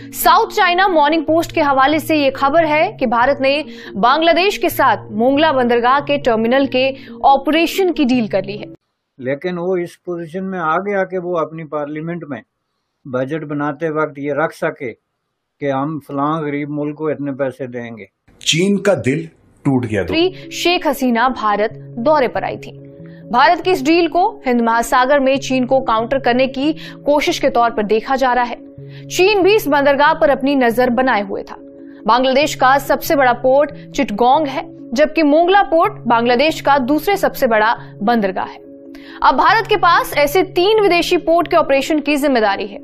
South China morning post के हवाले से ये खबर है कि भारत ने बांग्लादेश के साथ मोंगला बंदरगाह के टर्मिनल के ऑपरेशन की डील कर ली है लेकिन वो इस पोजीशन में आ गया कि वो अपनी पार्लियामेंट में बजट बनाते वक्त ये रख सके कि हम फलां गरीब मुल्क को इतने पैसे देंगे चीन का दिल टूट गया शेख हसीना भारत दौरे पर आई थी भारत की इस डील को हिंद महासागर में चीन को काउंटर करने की कोशिश के तौर पर देखा जा रहा है चीन भी इस बंदरगाह पर अपनी नजर बनाए हुए था बांग्लादेश का सबसे बड़ा पोर्ट चिटगोंग है जबकि मोंगला पोर्ट बांग्लादेश का दूसरे सबसे बड़ा बंदरगाह है अब भारत के पास ऐसे तीन विदेशी पोर्ट के ऑपरेशन की जिम्मेदारी है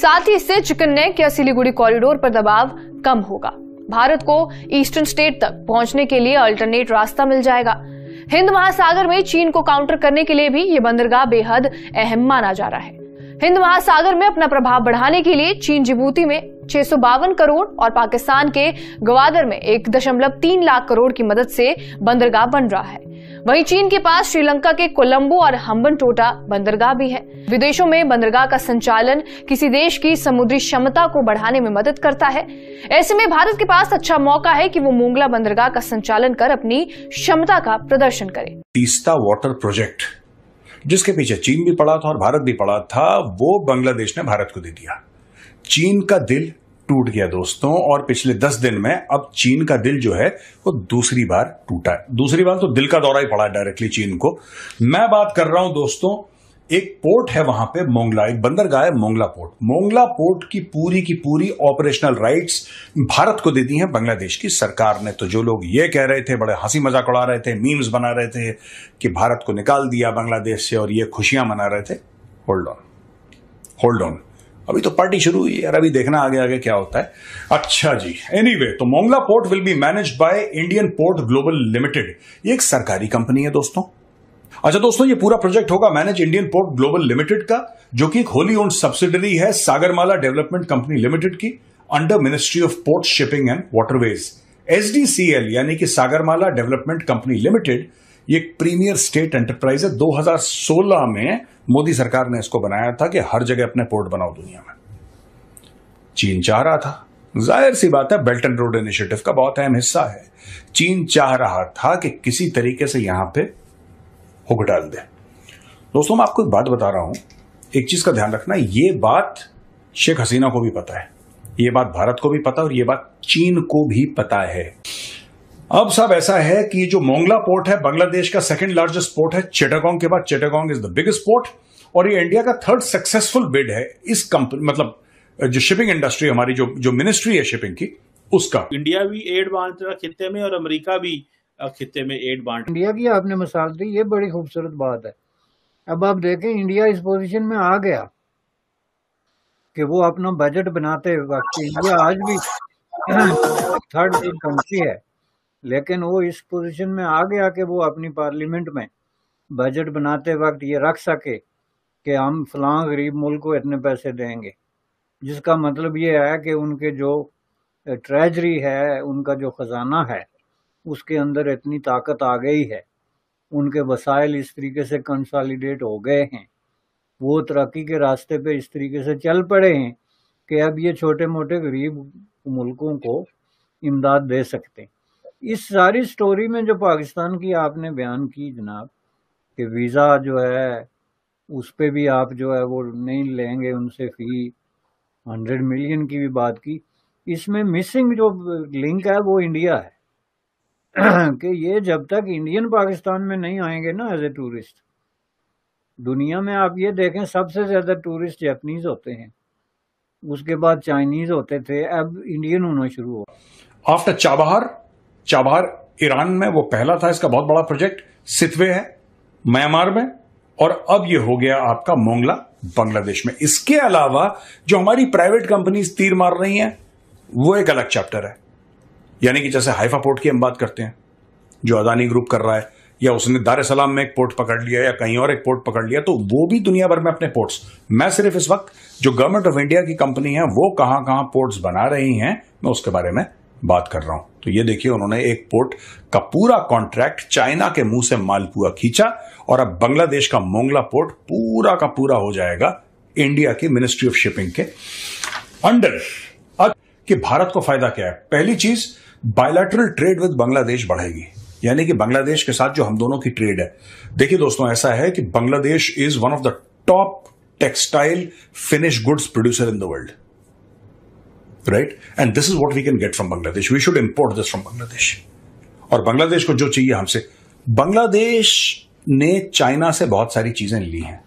साथ ही इससे चिकन नेक या सिलीगुड़ी कॉरिडोर पर दबाव कम होगा भारत को ईस्टर्न स्टेट तक पहुंचने के लिए अल्टरनेट रास्ता मिल जाएगा हिंद महासागर में चीन को काउंटर करने के लिए भी ये बंदरगाह बेहद अहम माना जा रहा है हिंद महासागर में अपना प्रभाव बढ़ाने के लिए चीन जिबूती में छह करोड़ और पाकिस्तान के ग्वादर में एक दशमलव तीन लाख करोड़ की मदद से बंदरगाह बन रहा है वहीं चीन के पास श्रीलंका के कोलंबो और हम्बन टोटा बंदरगाह भी है विदेशों में बंदरगाह का संचालन किसी देश की समुद्री क्षमता को बढ़ाने में मदद करता है ऐसे में भारत के पास अच्छा मौका है कि वो मोंगला बंदरगाह का संचालन कर अपनी क्षमता का प्रदर्शन करे तीस्ता वाटर प्रोजेक्ट जिसके पीछे चीन भी पड़ा था और भारत भी पड़ा था वो बांग्लादेश ने भारत को दे दिया चीन का दिल टूट गया दोस्तों और पिछले दस दिन में अब चीन का दिल जो है वो दूसरी बार टूटा है दूसरी बार तो दिल का दौरा ही पड़ा है डायरेक्टली चीन को मैं बात कर रहा हूं दोस्तों एक पोर्ट है वहां पे मोंगला एक बंदरगाह है मोंगला पोर्ट मोंगला पोर्ट की पूरी की पूरी ऑपरेशनल राइट्स भारत को दे दी हैं बांग्लादेश की सरकार ने तो जो लोग ये कह रहे थे बड़े हंसी मजाक उड़ा रहे थे मीम्स बना रहे थे कि भारत को निकाल दिया बांग्लादेश से और ये खुशियां मना रहे थे होल्ड ऑन होल्ड ऑन अभी तो पार्टी शुरू हुई है अभी देखना आगे आगे क्या होता है अच्छा जी एनी anyway, तो Mongla port will be manage by Indian port global limited ये एक सरकारी कंपनी है दोस्तों अच्छा दोस्तों ये पूरा प्रोजेक्ट होगा manage Indian port global limited का जो कि एक होली ओन सब्सिडरी है सागरमाला डेवलपमेंट कंपनी लिमिटेड की under ministry of port shipping and waterways SDCL यानी कि सागरमाला डेवलपमेंट कंपनी लिमिटेड ये एक प्रीमियर स्टेट एंटरप्राइज है 2016 में मोदी सरकार ने इसको बनाया था कि हर जगह अपने पोर्ट बनाओ दुनिया में चीन चाह रहा था जाहिर सी बात है बेल्ट एंड रोड इनिशिएटिव का बहुत अहम हिस्सा है चीन चाह रहा था कि किसी तरीके से यहां पे हुक डाल दे दोस्तों मैं आपको एक बात बता रहा हूं एक चीज का ध्यान रखना ये बात शेख हसीना को भी पता है ये बात भारत को भी पता है और ये बात चीन को भी पता है अब साहब ऐसा है कि जो मोंगला पोर्ट है बांग्लादेश का सेकंड लार्जेस्ट पोर्ट है चेटागोंग के बाद Chittagong is the biggest port और ये इंडिया का थर्ड सक्सेसफुल बिड है इस कंपनी मतलब जो शिपिंग इंडस्ट्री हमारी जो जो मिनिस्ट्री है शिपिंग की उसका इंडिया भी एड बांट रहा खत्ते में और अमरीका भी खत्ते में एड बांट इंडिया की आपने मिसाल दी ये बड़ी खूबसूरत बात है अब आप देखें इंडिया इस पोजिशन में आ गया कि वो अपना बजट बनाते वक्त इंडिया आज भी थर्ड कंट्री है लेकिन वो इस पोजीशन में आ गया कि वो अपनी पार्लियामेंट में बजट बनाते वक्त ये रख सके कि हम फलां गरीब मुल्क को इतने पैसे देंगे जिसका मतलब ये है कि उनके जो ट्रेजरी है उनका जो ख़जाना है उसके अंदर इतनी ताकत आ गई है उनके वसाइल इस तरीके से कंसॉलिडेट हो गए हैं वो तरक्की के रास्ते पे इस तरीके से चल पड़े हैं कि अब ये छोटे मोटे गरीब मुल्कों को इमदाद दे सकते हैं इस सारी स्टोरी में जो पाकिस्तान की आपने बयान की जनाब कि वीज़ा जो है उस पर भी आप जो है वो नहीं लेंगे उनसे फ़ी हंड्रेड मिलियन की भी बात की इसमें मिसिंग जो लिंक है वो इंडिया है कि ये जब तक इंडियन पाकिस्तान में नहीं आएंगे ना एज ए टूरिस्ट दुनिया में आप ये देखें सबसे ज़्यादा टूरिस्ट जैपनीज़ होते हैं उसके बाद चाइनीज़ होते थे अब इंडियन होना शुरू हुआ आफ्टर चाबहार चाबहार ईरान में वो पहला था इसका बहुत बड़ा प्रोजेक्ट सितवे है म्यांमार में और अब ये हो गया आपका मोंगला बांग्लादेश में इसके अलावा जो हमारी प्राइवेट कंपनीज तीर मार रही हैं वो एक अलग चैप्टर है यानी कि जैसे हाइफा पोर्ट की हम बात करते हैं जो अदानी ग्रुप कर रहा है या उसने दार सलाम में एक पोर्ट पकड़ लिया या कहीं और एक पोर्ट पकड़ लिया तो वो भी दुनिया भर में अपने पोर्ट्स मैं सिर्फ इस वक्त जो गवर्नमेंट ऑफ इंडिया की कंपनी है वो कहां कहां पोर्ट्स बना रही हैं मैं उसके बारे में बात कर रहा हूं तो ये देखिए उन्होंने एक पोर्ट का पूरा कॉन्ट्रैक्ट चाइना के मुंह से मालपुआ खींचा और अब बांग्लादेश का मोंगला पोर्ट पूरा का पूरा हो जाएगा इंडिया की मिनिस्ट्री ऑफ शिपिंग के अंडर अब कि भारत को फायदा क्या है पहली चीज बायोलैटरल ट्रेड विद बांग्लादेश बढ़ेगी यानी कि बांग्लादेश के साथ जो हम दोनों की ट्रेड है देखिए दोस्तों ऐसा है कि Bangladesh is one of the top textile finish goods producer in the world right and this is what we can get from Bangladesh we should import this from Bangladesh और बांग्लादेश को जो चाहिए हमसे बांग्लादेश ने चाइना से बहुत सारी चीजें ली हैं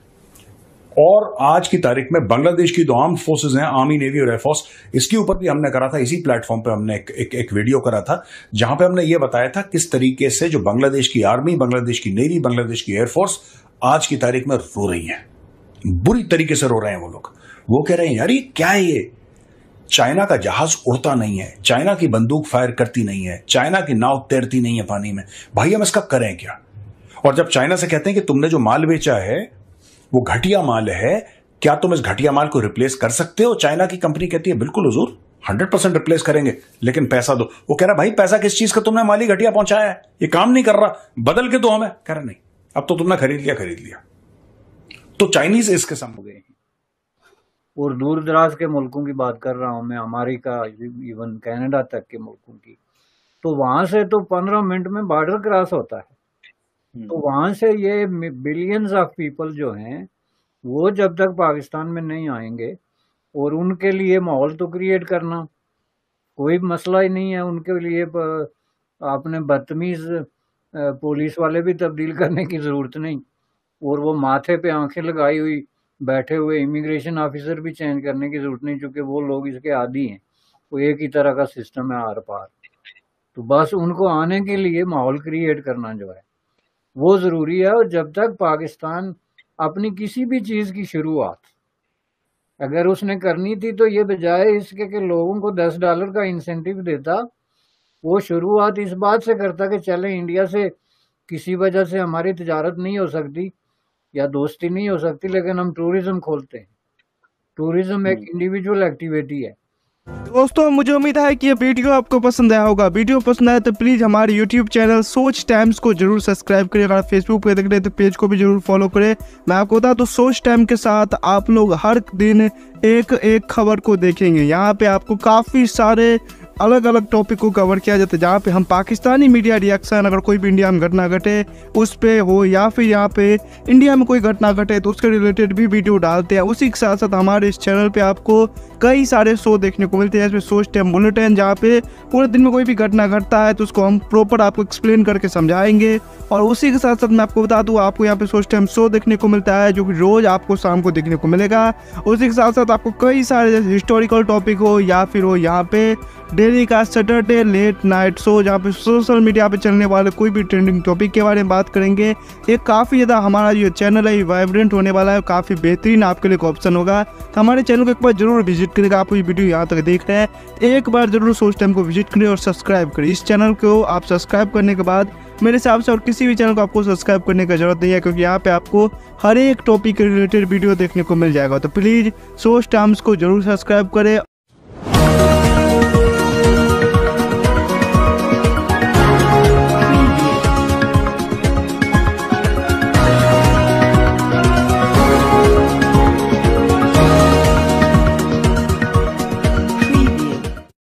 और आज की तारीख में बांग्लादेश की जो आर्म फोर्सेज हैं आर्मी नेवी और एयरफोर्स इसके ऊपर भी हमने करा था इसी प्लेटफॉर्म पे हमने एक, एक, एक वीडियो करा था जहां पे हमने ये बताया था किस तरीके से जो बांग्लादेश की आर्मी बांग्लादेश की नेवी बांग्लादेश की एयरफोर्स आज की तारीख में रो रही है बुरी तरीके से रो रहे हैं वो लोग वो कह रहे हैं यार ये क्या है ये चाइना का जहाज उड़ता नहीं है चाइना की बंदूक फायर करती नहीं है चाइना की नाव तैरती नहीं है पानी में भाई हम इसका करें क्या और जब चाइना से कहते हैं कि तुमने जो माल बेचा है वो घटिया माल है क्या तुम इस घटिया माल को रिप्लेस कर सकते हो चाइना की कंपनी कहती है बिल्कुल हजूर हंड्रेड परसेंट रिप्लेस करेंगे लेकिन पैसा दो वो कह रहा भाई पैसा किस चीज का तुमने माली घटिया पहुंचाया है ये काम नहीं कर रहा बदल के दो हमें कह रहा नहीं अब तो तुमने खरीद लिया खरीद लिया तो चाइनीज इसके सामने गए और दूर दराज के मुल्कों की बात कर रहा हूँ मैं अमेरिका इवन कनाडा तक के मुल्कों की तो वहां से तो पंद्रह मिनट में बॉर्डर क्रॉस होता है हम्म। तो वहां से ये बिलियंस ऑफ पीपल जो हैं वो जब तक पाकिस्तान में नहीं आएंगे और उनके लिए माहौल तो क्रिएट करना कोई मसला ही नहीं है उनके लिए आपने बदतमीज पुलिस वाले भी तब्दील करने की ज़रूरत नहीं और वो माथे पे आंखें लगाई हुई बैठे हुए इमिग्रेशन ऑफिसर भी चेंज करने की जरूरत नहीं चूंकि वो लोग इसके आदि हैं वो एक ही तरह का सिस्टम है आर पार तो बस उनको आने के लिए माहौल क्रिएट करना जो है वो ज़रूरी है और जब तक पाकिस्तान अपनी किसी भी चीज़ की शुरुआत अगर उसने करनी थी तो ये बजाय इसके कि लोगों को दस डॉलर का इंसेंटिव देता वो शुरुआत इस बात से करता कि चले इंडिया से किसी वजह से हमारी तजारत नहीं हो सकती या दोस्ती नहीं हो सकती लेकिन हम टूरिज्म खोलते हैं टूरिज्म एक इंडिविजुअल हम्म। एक्टिविटी है दोस्तों मुझे उम्मीद है कि ये वीडियो आपको पसंद आया होगा वीडियो पसंद आया तो प्लीज़ हमारे यूट्यूब चैनल सोच टाइम्स को जरूर सब्सक्राइब करें अगर फेसबुक पे देख रहे हैं तो पेज को भी जरूर फॉलो करें मैं आपको बता तो सोच टाइम के साथ आप लोग हर दिन एक एक खबर को देखेंगे यहाँ पे आपको काफ़ी सारे अलग अलग टॉपिक को कवर किया जाता है जहाँ पे हम पाकिस्तानी मीडिया रिएक्शन अगर कोई भी इंडिया में घटना घटे उस पर हो या फिर यहाँ पे इंडिया में कोई घटना घटे तो उसके रिलेटेड भी वीडियो डालते हैं उसी के साथ साथ हमारे इस चैनल पर आपको कई सारे शो देखने को मिलते हैं जिसमें शो स्टेम बुलेटिन जहाँ पे पूरे दिन में कोई भी घटना घटता है तो उसको हम प्रॉपर आपको एक्सप्लेन करके समझाएंगे और उसी के साथ साथ मैं आपको बता दूँ आपको यहाँ पे शो स्टेम शो देखने को मिलता है जो कि रोज़ आपको शाम को देखने को मिलेगा उसी के साथ साथ आपको कई सारे हिस्टोरिकल टॉपिक हो या फिर हो यहाँ पे डेली का सैटरडे लेट नाइट शो जहाँ पे सोशल मीडिया पे चलने वाले कोई भी ट्रेंडिंग टॉपिक के बारे में बात करेंगे ये काफ़ी ज़्यादा हमारा जो चैनल है ये वाइब्रेंट होने वाला है काफ़ी बेहतरीन आपके लिए ऑप्शन होगा तो हमारे चैनल को एक बार जरूर विजिट करेगा आप ये वीडियो यहाँ तक देख रहे हैं एक बार जरूर सोच टाइम को विजिट करें और सब्सक्राइब करें इस चैनल को आप सब्सक्राइब करने के बाद मेरे हिसाब से और किसी भी चैनल को आपको सब्सक्राइब करने की जरूरत नहीं है क्योंकि यहाँ पे आपको हर एक टॉपिक के रिलेटेड वीडियो देखने को मिल जाएगा तो प्लीज़ सोच टाइम्स को जरूर सब्सक्राइब करें